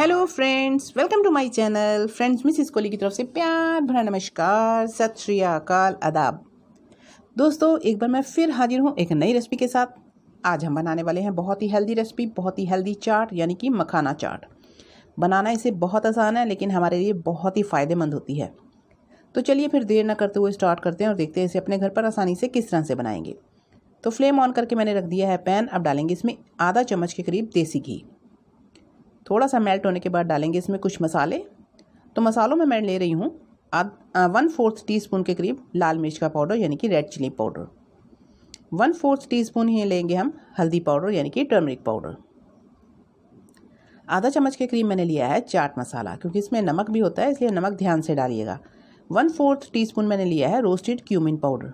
hello friends welcome to my channel friends Mrs Kohli की तरफ से प्यार भरा नमस्कार सत श्री अकाल अदाब दोस्तों एक बार मैं फिर हाजिर हूँ एक नई रेसिपी के साथ आज हम बनाने वाले हैं बहुत ही हेल्दी रेसिपी बहुत ही हेल्दी चाट यानी कि मखाना चाट बनाना इसे बहुत आसान है लेकिन हमारे लिए बहुत ही फ़ायदेमंद होती है तो चलिए फिर देर ना करते हुए स्टार्ट करते हैं और देखते हैं इसे अपने घर पर आसानी से किस तरह से बनाएंगे तो फ्लेम ऑन करके मैंने रख दिया है पैन अब डालेंगे इसमें आधा चम्मच के करीब देसी घी थोड़ा सा मेल्ट होने के बाद डालेंगे इसमें कुछ मसाले तो मसालों में मैं ले रही हूँ वन फोर्थ टी स्पून के करीब लाल मिर्च का पाउडर यानी कि red chilli powder one fourth teaspoon ही लेंगे हम हल्दी पाउडर यानी कि टर्मरिक पाउडर आधा चम्मच के करीब मैंने लिया है चाट मसाला क्योंकि इसमें नमक भी होता है इसलिए नमक ध्यान से डालिएगा वन फोर्थ टी स्पून मैंने लिया है रोस्टेड क्यूमिन पाउडर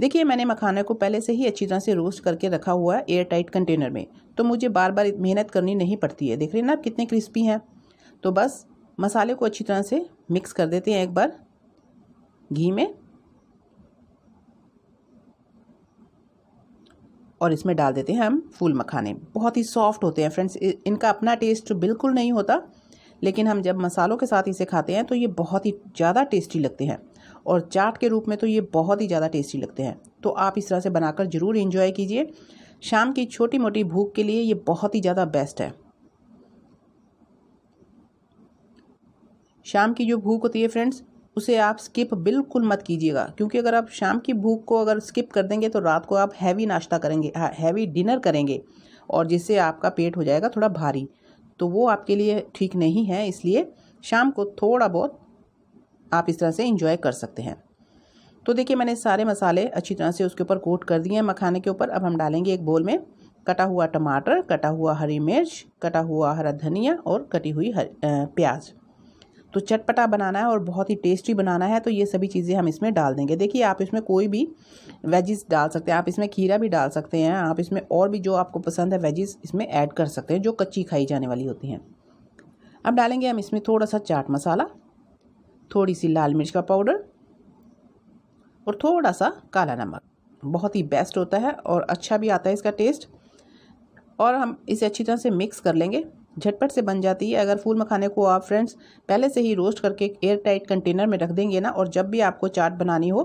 देखिए मैंने मखाने को पहले से ही अच्छी तरह से रोस्ट करके रखा हुआ है एयर टाइट कंटेनर में तो मुझे बार बार मेहनत करनी नहीं पड़ती है देख रहे हैं ना आप कितने क्रिस्पी हैं तो बस मसाले को अच्छी तरह से मिक्स कर देते हैं एक बार घी में और इसमें डाल देते हैं हम फूल मखाने बहुत ही सॉफ्ट होते हैं फ्रेंड्स इनका अपना टेस्ट बिल्कुल नहीं होता लेकिन हम जब मसालों के साथ इसे खाते हैं तो ये बहुत ही ज़्यादा टेस्टी लगते हैं और चाट के रूप में तो ये बहुत ही ज़्यादा टेस्टी लगते हैं तो आप इस तरह से बनाकर ज़रूर इन्जॉय कीजिए शाम की छोटी मोटी भूख के लिए ये बहुत ही ज़्यादा बेस्ट है शाम की जो भूख होती है फ्रेंड्स उसे आप स्किप बिल्कुल मत कीजिएगा क्योंकि अगर आप शाम की भूख को अगर स्किप कर देंगे तो रात को आप हैवी नाश्ता करेंगे हैवी हाँ, डिनर करेंगे और जिससे आपका पेट हो जाएगा थोड़ा भारी तो वो आपके लिए ठीक नहीं है इसलिए शाम को थोड़ा बहुत आप इस तरह से इंजॉय कर सकते हैं तो देखिए मैंने सारे मसाले अच्छी तरह से उसके ऊपर कोट कर दिए हैं मखाने के ऊपर अब हम डालेंगे एक बोल में कटा हुआ टमाटर कटा हुआ हरी मिर्च कटा हुआ हरा धनिया और कटी हुई हर, प्याज तो चटपटा बनाना है और बहुत ही टेस्टी बनाना है तो ये सभी चीज़ें हम इसमें डाल देंगे देखिए आप इसमें कोई भी वेजिस डाल सकते हैं आप इसमें खीरा भी डाल सकते हैं आप इसमें और भी जो आपको पसंद है वेजिस इसमें ऐड कर सकते हैं जो कच्ची खाई जाने वाली होती हैं अब डालेंगे हम इसमें थोड़ा सा चाट मसाला थोड़ी सी लाल मिर्च का पाउडर और थोड़ा सा काला नमक बहुत ही बेस्ट होता है और अच्छा भी आता है इसका टेस्ट और हम इसे अच्छी तरह से मिक्स कर लेंगे झटपट से बन जाती है अगर फूल मखाने को आप फ्रेंड्स पहले से ही रोस्ट करके एयर टाइट कंटेनर में रख देंगे ना और जब भी आपको चाट बनानी हो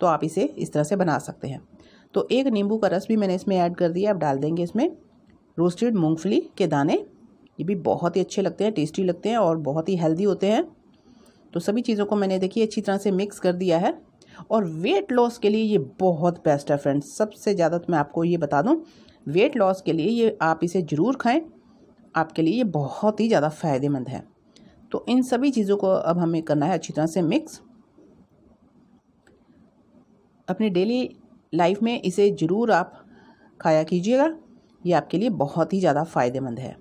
तो आप इसे इस तरह से बना सकते हैं तो एक नींबू का रस भी मैंने इसमें ऐड कर दिया आप डाल देंगे इसमें रोस्टेड मूँगफली के दाने ये भी बहुत ही अच्छे लगते हैं टेस्टी लगते हैं और बहुत ही हेल्दी होते हैं तो सभी चीज़ों को मैंने देखिए अच्छी तरह से मिक्स कर दिया है और वेट लॉस के लिए ये बहुत बेस्ट है फ्रेंड्स सबसे ज़्यादा तो मैं आपको ये बता दूँ वेट लॉस के लिए ये आप इसे ज़रूर खाएँ आपके लिए ये बहुत ही ज़्यादा फ़ायदेमंद है तो इन सभी चीज़ों को अब हमें करना है अच्छी तरह से मिक्स अपने डेली लाइफ में इसे ज़रूर आप खाया कीजिएगा ये आपके लिए बहुत ही ज़्यादा फ़ायदेमंद है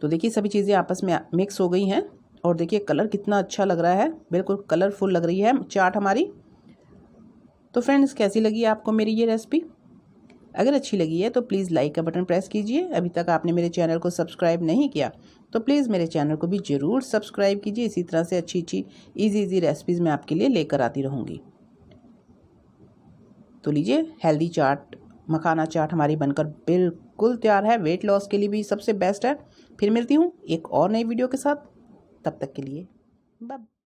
तो देखिए सभी चीज़ें आपस में मिक्स हो गई हैं और देखिए कलर कितना अच्छा लग रहा है बिल्कुल कलरफुल लग रही है चाट हमारी तो फ्रेंड्स कैसी लगी आपको मेरी ये रेसिपी अगर अच्छी लगी है तो प्लीज़ लाइक का बटन प्रेस कीजिए अभी तक आपने मेरे चैनल को सब्सक्राइब नहीं किया तो प्लीज़ मेरे चैनल को भी ज़रूर सब्सक्राइब कीजिए इसी तरह से अच्छी अच्छी ईजी ईजी रेसिपीज़ मैं आपके लिए लेकर आती रहूँगी तो लीजिए हेल्दी चाट मखाना चाट हमारी बनकर बिल्कुल तैयार है वेट लॉस के लिए भी सबसे बेस्ट है फिर मिलती हूँ एक और नई वीडियो के साथ तब तक के लिए बाय